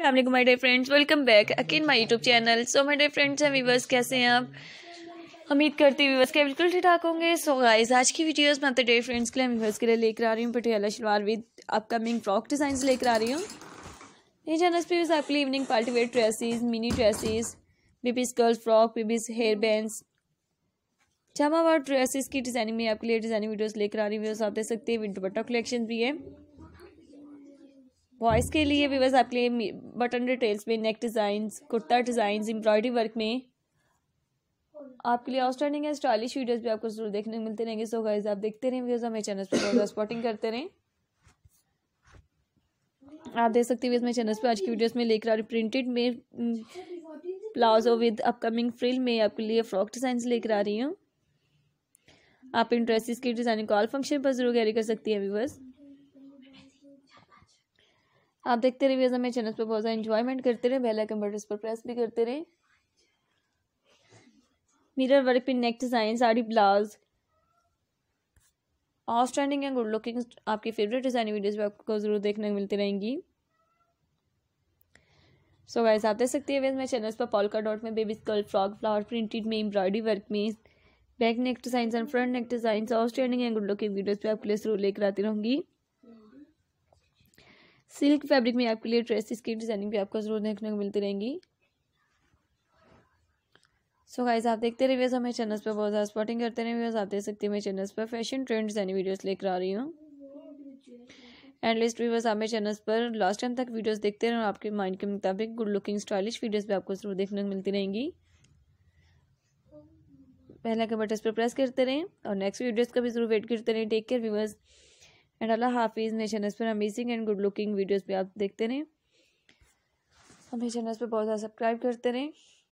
असल my dear friends welcome back again my YouTube channel so my dear friends हैं viewers कैसे हैं आप उम्मीद करती वीवर्स के बिल्कुल ठीक ठाक होंगे सो गाइज आज की वीडियोज़ मैं तो डे फ्रेंड्स के लिए वीवर्स के लिए लेकर आ रही हूँ Patiala salwar with upcoming frock design लेकर आ रही हूँ ये चैनल पर आपके लिए evening party wear dresses mini dresses babies girls frock babies hair band jamawar dresses की डिज़ाइनिंग में आपके लिए डिज़ाइनिंग वीडियोज़ लेकर आ रही हूँ आप देख सकते हैं विद दुपट्टा कलेक्शन भी है बॉयज़ के लिए व्यूवर्स आपके लिए बटन डिटेल्स में neck design kurta design embroidery work में आपके लिए आउटस्टैंडिंग है स्टाइलिश वीडियोस भी आपको जरूर देखने को मिलते रहेंगे सो गाइज आप देखते रहें वीडियोस हमारे चैनल पर स्पॉटिंग करते रहें आप देख सकते हैं मेरे चैनल पर आज की वीडियोस में लेकर आ रही प्रिंटेड में प्लाजो विद अपकमिंग फ्रिल में आपके लिए फ्रॉक डिज़ाइन लेकर आ रही हूँ आप इन ड्रेसिस की डिज़ाइनिंग कॉल फंक्शन पर जरूर कैरी कर सकती हैं व्यूवर्स आप देखते रहिए हमें चैनल पर बहुत ज़्यादा इन्जॉयमेंट करते रहे बेल आइकन बटन पर प्रेस भी करते रहे मिरर वर्क पे neck design sari blouse outstanding and good looking आपकी फेवरेट डिज़ाइन वीडियोज़ भी आपको ज़रूर देखने को मिलती रहेंगी सो so गाइस आप देख सकते हैं मैं चैनल्स पर पॉलका डॉट में बेबी स्कर्ल फ्रॉक फ्लावर प्रिंटेड में एम्ब्रॉयडरी वर्क में back neck design and front neck design outstanding and good looking videos भी आपके लिए जरूर लेकर आती रहूँगी सिल्क फैब्रिक में आपके लिए ड्रेसेस की डिज़ाइनिंग भी आपको जरूर देखने को मिलती रहेंगी सो so गाइज आप देखते रहिए हमारे चैनल्स पर बहुत ज़्यादा स्पॉटिंग करते रहे व्यूज आप देख सकते हैं मेरे चैनल्स पर फैशन ट्रेंड डिजाइनिंग वीडियोस लेकर आ रही हूँ एंड लिस्ट व्यूवर्स आप मेरे चैनल्स पर लास्ट टाइम तक वीडियोस देखते रहें और आपके माइंड के मुताबिक गुड लुकिंग स्टाइलिश वीडियोज़ भी आपको जरूर देखने को मिलती रहेंगी पहला के बटन पर प्रेस करते रहें और नेक्स्ट वीडियोज़ का भी जरूर वेट करते रहें टेक केयर व्यूवर्स एंड अल्लाह हाफिज़ मेरे चैनल पर amazing and good looking videos भी आप देखते रहें और मेरे चैनल पर बहुत ज़्यादा सब्सक्राइब करते रहें